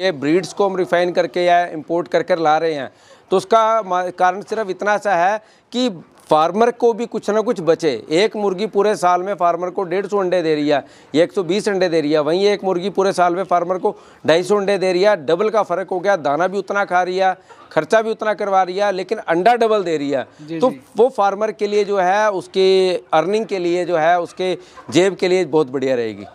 ये ब्रीड्स को हम रिफाइन करके या इंपोर्ट कर कर ला रहे हैं तो उसका कारण सिर्फ इतना सा है कि फार्मर को भी कुछ ना कुछ बचे एक मुर्गी पूरे साल में फार्मर को डेढ़ सौ अंडे दे रही है एक सौ बीस अंडे दे रही है वहीं एक मुर्गी पूरे साल में फार्मर को ढाई सौ अंडे दे रही है डबल का फ़र्क हो गया दाना भी उतना खा रही है खर्चा भी उतना करवा रही है लेकिन अंडा डबल दे रही है तो वो फार्मर के लिए जो है उसके अर्निंग के लिए जो है उसके जेब के लिए बहुत बढ़िया रहेगी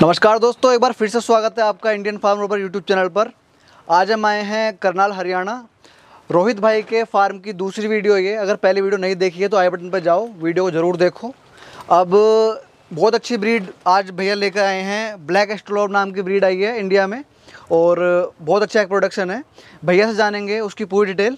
नमस्कार दोस्तों एक बार फिर से स्वागत है आपका इंडियन फार्म रोबर यूट्यूब चैनल पर आज हम आए हैं करनाल हरियाणा रोहित भाई के फार्म की दूसरी वीडियो ये अगर पहली वीडियो नहीं देखी है तो आई बटन पर जाओ वीडियो को ज़रूर देखो अब बहुत अच्छी ब्रीड आज भैया लेकर आए हैं ब्लैक एस्ट्रोलॉब नाम की ब्रीड आई है इंडिया में और बहुत अच्छा एक प्रोडक्शन है भैया से जानेंगे उसकी पूरी डिटेल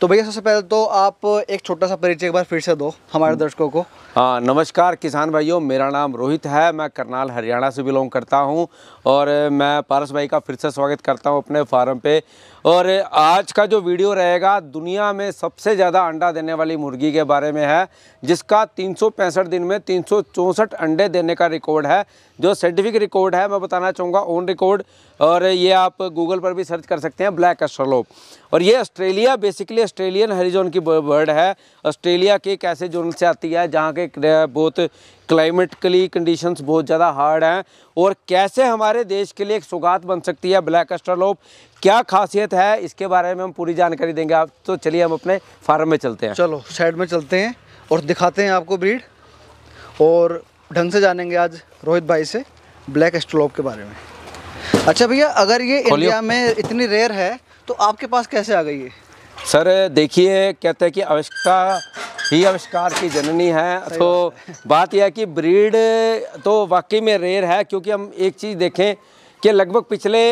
तो भैया सबसे पहले तो आप एक छोटा सा परिचय एक बार फिर से दो हमारे हम्म। दर्शकों को हाँ नमस्कार किसान भाइयों मेरा नाम रोहित है मैं करनाल हरियाणा से बिलोंग करता हूँ और मैं पारस भाई का फिर से स्वागत करता हूँ अपने फार्म पे और आज का जो वीडियो रहेगा दुनिया में सबसे ज़्यादा अंडा देने वाली मुर्गी के बारे में है जिसका तीन दिन में तीन अंडे देने का रिकॉर्ड है जो साइंटिफिक रिकॉर्ड है मैं बताना चाहूँगा ओन रिकॉर्ड और ये आप गूगल पर भी सर्च कर सकते हैं ब्लैक एस्ट्रोलोप और ये ऑस्ट्रेलिया बेसिकली ऑस्ट्रेलियन हरिजोन की बर्ड है ऑस्ट्रेलिया के कैसे जोन से आती है जहाँ के बहुत क्लाइमेटिकली कंडीशंस बहुत ज़्यादा हार्ड हैं और कैसे हमारे देश के लिए एक सौगात बन सकती है ब्लैक एस्ट्रोलोप क्या खासियत है इसके बारे में हम पूरी जानकारी देंगे आप तो चलिए हम अपने फार्म में चलते हैं चलो साइड में चलते हैं और दिखाते हैं आपको ब्रीड और ढंग से जानेंगे आज रोहित भाई से ब्लैक एस्ट्रोलोप के बारे में अच्छा भैया अगर ये इंडिया में इतनी रेयर है तो आपके पास कैसे आ गई है सर देखिए कहते हैं कि आविष्कार ही आविष्कार की जननी तो है तो बात यह है कि ब्रीड तो वाकई में रेयर है क्योंकि हम एक चीज़ देखें कि लगभग पिछले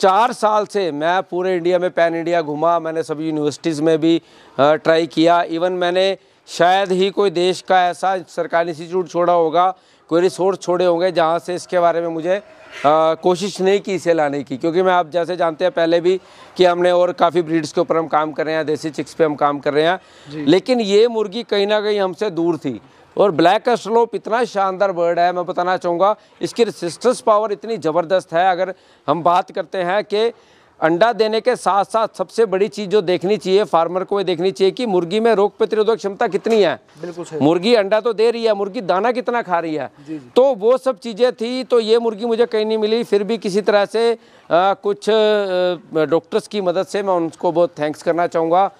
चार साल से मैं पूरे इंडिया में पैन इंडिया घूमा मैंने सभी यूनिवर्सिटीज़ में भी ट्राई किया इवन मैंने शायद ही कोई देश का ऐसा सरकारी इंस्टीट्यूट छोड़ा होगा कोई रिसोर्स छोड़े होंगे जहाँ से इसके बारे में मुझे आ, कोशिश नहीं की इसे लाने की क्योंकि मैं आप जैसे जानते हैं पहले भी कि हमने और काफ़ी ब्रीड्स के ऊपर हम काम कर रहे हैं देसी चिक्स पे हम काम कर रहे हैं लेकिन ये मुर्गी कहीं ना कहीं हमसे दूर थी और ब्लैक स्लोप इतना शानदार बर्ड है मैं बताना चाहूँगा इसकी रिसिस्टेंस पावर इतनी ज़बरदस्त है अगर हम बात करते हैं कि अंडा देने के साथ साथ सबसे बड़ी चीज़ जो देखनी चाहिए फार्मर को ये देखनी चाहिए कि मुर्गी में रोग प्रतिरोधक क्षमता कितनी है बिल्कुल मुर्गी अंडा तो दे रही है मुर्गी दाना कितना खा रही है जी जी। तो वो सब चीज़ें थी तो ये मुर्गी मुझे कहीं नहीं मिली फिर भी किसी तरह से आ, कुछ डॉक्टर्स की मदद से मैं उनको बहुत थैंक्स करना चाहूँगा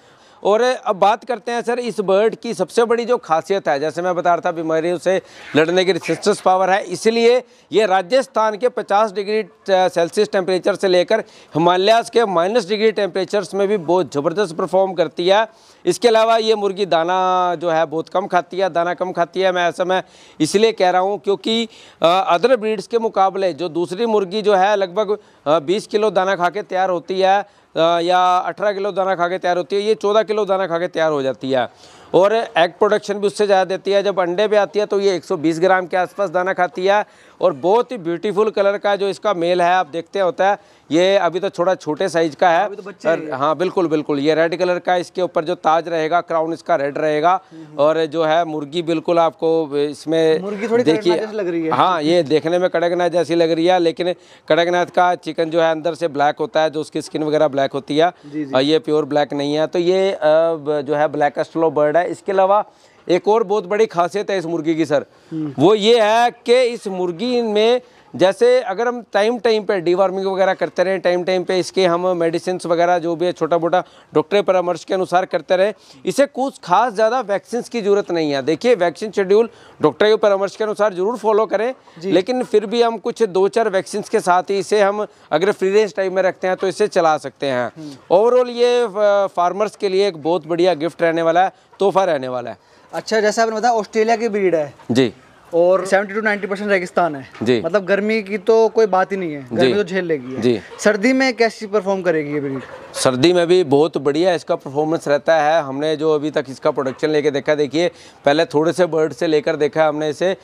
और अब बात करते हैं सर इस बर्ड की सबसे बड़ी जो खासियत है जैसे मैं बता रहा था बीमारियों से लड़ने की रिसिस्टेंस पावर है इसलिए ये राजस्थान के 50 डिग्री सेल्सियस टेम्परेचर से लेकर हिमालयास के माइनस डिग्री टेम्परेचर्स में भी बहुत ज़बरदस्त परफॉर्म करती है इसके अलावा ये मुर्गी दाना जो है बहुत कम खाती है दाना कम खाती है मैं ऐसा मैं इसलिए कह रहा हूँ क्योंकि अदर ब्रीड्स के मुकाबले जो दूसरी मुर्गी जो है लगभग बीस किलो दाना खा के तैयार होती है या अठारह किलो दाना खा के तैयार होती है ये चौदह किलो दाना खा के तैयार हो जाती है और एग प्रोडक्शन भी उससे ज़्यादा देती है जब अंडे पे आती है तो ये 120 ग्राम के आसपास दाना खाती है और बहुत ही ब्यूटीफुल कलर का जो इसका मेल है आप देखते होता है ये अभी तो थोड़ा छोटे साइज का है तो और हाँ बिल्कुल बिल्कुल ये रेड कलर का इसके ऊपर जो ताज रहेगा क्राउन इसका रेड रहेगा और जो है मुर्गी बिल्कुल आपको इसमें देखिए हाँ ये देखने में कड़कनाथ जैसी लग रही है लेकिन कड़कनाथ का चिकन जो है अंदर से ब्लैक होता है जो उसकी स्किन वगैरह ब्लैक होती है ये प्योर ब्लैक नहीं है तो ये जो है ब्लैक स्लो बर्ड है इसके अलावा एक और बहुत बड़ी खासियत है इस मुर्गी की सर वो ये है कि इस मुर्गी में जैसे अगर हम टाइम टाइम पे डीवार्मिंग वगैरह करते रहें टाइम टाइम पे इसके हम मेडिसिन वगैरह जो भी है छोटा मोटा डॉक्टर परामर्श के अनुसार करते रहे इसे कुछ खास ज़्यादा वैक्सीन की जरूरत नहीं है देखिए वैक्सीन शेड्यूल डॉक्टर के परामर्श के अनुसार जरूर फॉलो करें लेकिन फिर भी हम कुछ दो चार वैक्सीन के साथ ही इसे हम अगर फ्री रेंज टाइम में रखते हैं तो इसे चला सकते हैं ओवरऑल हम्म। ये फार्मर्स के लिए एक बहुत बढ़िया गिफ्ट रहने वाला है तोहफा रहने वाला है अच्छा जैसे आपने बताया ऑस्ट्रेलिया की ब्रीड है जी और 70 टू 90 परसेंट रेगिस्तान है जी मतलब गर्मी की तो कोई बात ही नहीं है गर्मी तो झेल लेगी जी सर्दी में कैसी परफॉर्म करेगी ये ब्रीड सर्दी में भी बहुत बढ़िया इसका परफॉर्मेंस रहता है हमने जो अभी तक इसका प्रोडक्शन लेके देखा देखिए पहले थोड़े से बर्ड से लेकर देखा हमने इसे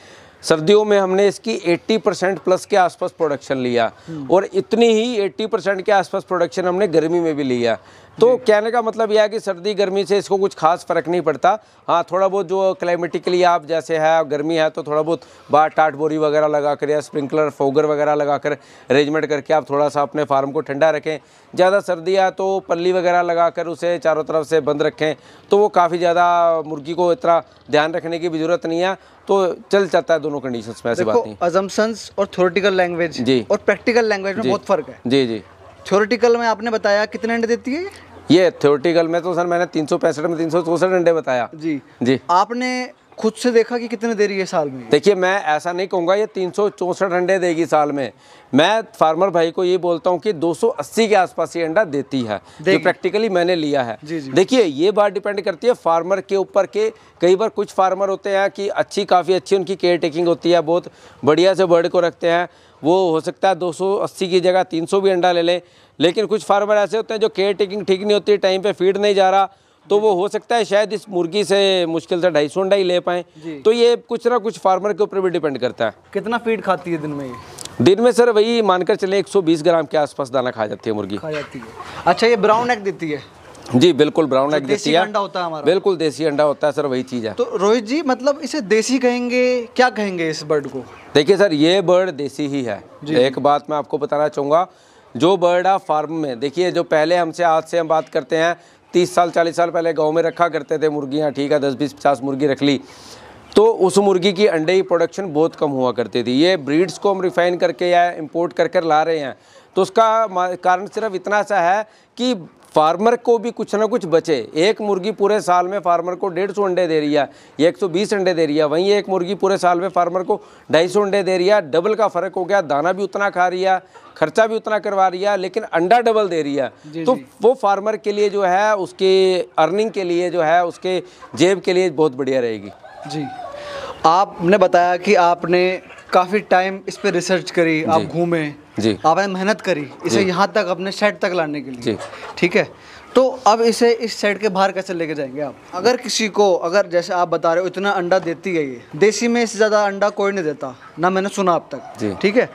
सर्दियों में हमने इसकी 80 परसेंट प्लस के आसपास प्रोडक्शन लिया हम्म। और इतनी ही 80 परसेंट के आसपास प्रोडक्शन हमने गर्मी में भी लिया तो कहने का मतलब यह है कि सर्दी गर्मी से इसको कुछ खास फर्क नहीं पड़ता हाँ थोड़ा बहुत जो क्लाइमेटिकली आप जैसे है गर्मी है तो थोड़ा बहुत बाहर टाट बोरी वगैरह लगा कर या स्प्रिंकलर फोगर वगैरह लगा कर अरेंजमेंट करके आप थोड़ा सा अपने फार्म को ठंडा रखें ज़्यादा सर्दी है तो पल्ली वगैरह लगा कर उसे चारों तरफ से बंद रखें तो वो काफ़ी ज़्यादा मुर्गी को इतना ध्यान रखने की भी ज़रूरत नहीं है तो चल जाता है दोनों कंडीशन में ऐसी बात नहीं और थ्योरेटिकल लैंग्वेज जी और प्रैक्टिकल लैंग्वेज में बहुत फ़र्क है जी जी थ्योरेटिकल में आपने बताया कितने अंडे देती है ये थ्योरटिकल में तो सर मैंने तीन सौ पैंसठ में तीन सौ चौसठ अंडे बताया जी जी आपने खुद से देखा कि कितने दे रही है साल में देखिए मैं ऐसा नहीं कहूँगा ये तीन अंडे देगी साल में मैं फार्मर भाई को ये बोलता हूँ कि 280 के आसपास ये अंडा देती है जो प्रैक्टिकली मैंने लिया है देखिए ये बात डिपेंड करती है फार्मर के ऊपर के कई बार कुछ फार्मर होते हैं कि अच्छी काफ़ी अच्छी उनकी केयर टेकिंग होती है बहुत बढ़िया से बर्ड को रखते हैं वो हो सकता है 280 की जगह 300 भी अंडा ले लें लेकिन कुछ फार्मर ऐसे होते हैं जो केयर टेकिंग ठीक नहीं होती टाइम पर फीड नहीं जा रहा तो वो हो सकता है शायद इस मुर्गी से मुश्किल से ढाई सौ अंडा ले पाए तो ये कुछ ना कुछ फार्मर के ऊपर भी डिपेंड करता है कितना फीड खाती है दिन में ये दिन में सर वही मानकर चले 120 ग्राम के आसपास दाना खा जाती है मुर्गी खा जाती है अच्छा ये ब्राउन एग देती है जी बिल्कुल ब्राउन एग देती है अंडा होता है हमारा बिल्कुल देसी अंडा होता है सर वही चीज़ है तो रोहित जी मतलब इसे देसी कहेंगे क्या कहेंगे इस बर्ड को देखिए सर ये बर्ड देसी ही है एक बात मैं आपको बताना चाहूंगा जो बर्ड आप फार्म में देखिए जो पहले हमसे आज से हम बात करते हैं तीस साल चालीस साल पहले गाँव में रखा करते थे मुर्गियाँ ठीक है दस बीस पचास मुर्गी रख ली तो उस मुर्गी की अंडे की प्रोडक्शन बहुत कम हुआ करती थी ये ब्रीड्स को हम रिफ़ाइन करके या इम्पोर्ट कर कर ला रहे हैं तो उसका कारण सिर्फ इतना सा है कि फार्मर को भी कुछ ना कुछ बचे एक मुर्गी पूरे साल में फार्मर को डेढ़ सौ अंडे दे रही है एक सौ बीस अंडे दे रही है वहीं एक मुर्गी पूरे साल में फार्मर को ढाई सौ अंडे दे रही है डबल का फर्क हो गया दाना भी उतना खा रही है खर्चा भी उतना करवा रही है लेकिन अंडा डबल दे रही है तो वो फार्मर के लिए जो है उसके अर्निंग के लिए जो है उसके जेब के लिए बहुत बढ़िया रहेगी जी आपने बताया कि आपने काफ़ी टाइम इस पर रिसर्च करी आप घूमे जी आपने मेहनत करी इसे यहाँ तक अपने सेट तक लाने के लिए ठीक है तो अब इसे इस सेट के बाहर कैसे लेके जाएंगे आप अगर किसी को अगर जैसे आप बता रहे हो इतना अंडा देती है ये देसी में इससे ज़्यादा अंडा कोई नहीं देता ना मैंने सुना अब तक ठीक है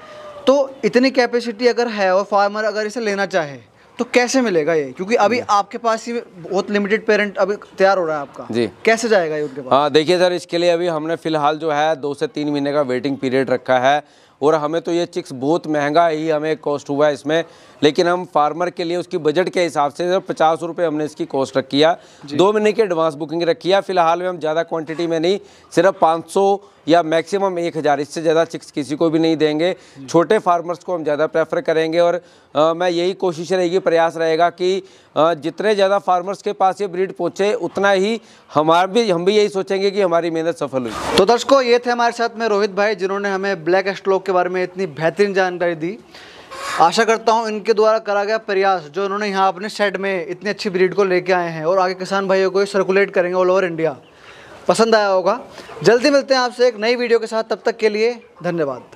तो इतनी कैपेसिटी अगर है और फार्मर अगर इसे लेना चाहे तो कैसे मिलेगा ये क्योंकि अभी आपके पास ही बहुत लिमिटेड पेरेंट अभी तैयार हो रहा है आपका जी कैसे जाएगा ये उनके पास हाँ देखिए सर इसके लिए अभी हमने फिलहाल जो है दो से तीन महीने का वेटिंग पीरियड रखा है और हमें तो ये चिक्स बहुत महंगा ही हमें कॉस्ट हुआ है इसमें लेकिन हम फार्मर के लिए उसकी बजट के हिसाब से पचास रुपये हमने इसकी कॉस्ट रखी है दो महीने की एडवांस बुकिंग रखी है फिलहाल में हम ज़्यादा क्वांटिटी में नहीं सिर्फ 500 या मैक्सिमम एक हज़ार इससे ज़्यादा चिक्स किसी को भी नहीं देंगे छोटे फार्मर्स को हम ज़्यादा प्रेफर करेंगे और आ, मैं यही कोशिश रहेगी प्रयास रहेगा कि आ, जितने ज़्यादा फार्मर्स के पास ये ब्रीड पहुँचे उतना ही हमारे भी हम भी यही सोचेंगे कि हमारी मेहनत सफल हुई तो दर्शकों ये थे हमारे साथ में रोहित भाई जिन्होंने हमें ब्लैक स्टॉक के बारे में इतनी बेहतरीन जानकारी दी आशा करता हूँ इनके द्वारा करा गया प्रयास जो उन्होंने यहाँ अपने शेड में इतनी अच्छी ब्रीड को लेके आए हैं और आगे किसान भाइयों को सर्कुलेट करेंगे ऑल ओवर इंडिया पसंद आया होगा जल्दी मिलते हैं आपसे एक नई वीडियो के साथ तब तक के लिए धन्यवाद